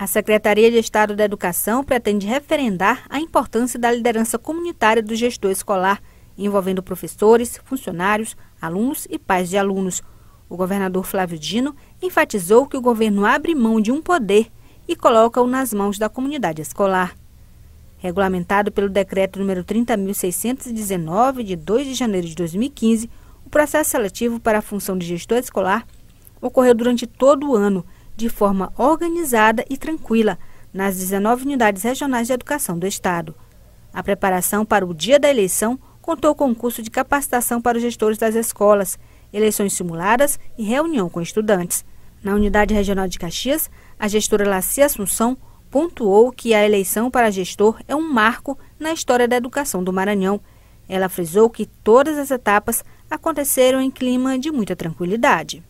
A Secretaria de Estado da Educação pretende referendar a importância da liderança comunitária do gestor escolar, envolvendo professores, funcionários, alunos e pais de alunos. O governador Flávio Dino enfatizou que o governo abre mão de um poder e coloca-o nas mãos da comunidade escolar. Regulamentado pelo Decreto número 30.619, de 2 de janeiro de 2015, o processo seletivo para a função de gestor escolar ocorreu durante todo o ano – de forma organizada e tranquila nas 19 unidades regionais de educação do Estado. A preparação para o dia da eleição contou com um curso de capacitação para os gestores das escolas, eleições simuladas e reunião com estudantes. Na Unidade Regional de Caxias, a gestora Lacia Assunção pontuou que a eleição para gestor é um marco na história da educação do Maranhão. Ela frisou que todas as etapas aconteceram em clima de muita tranquilidade.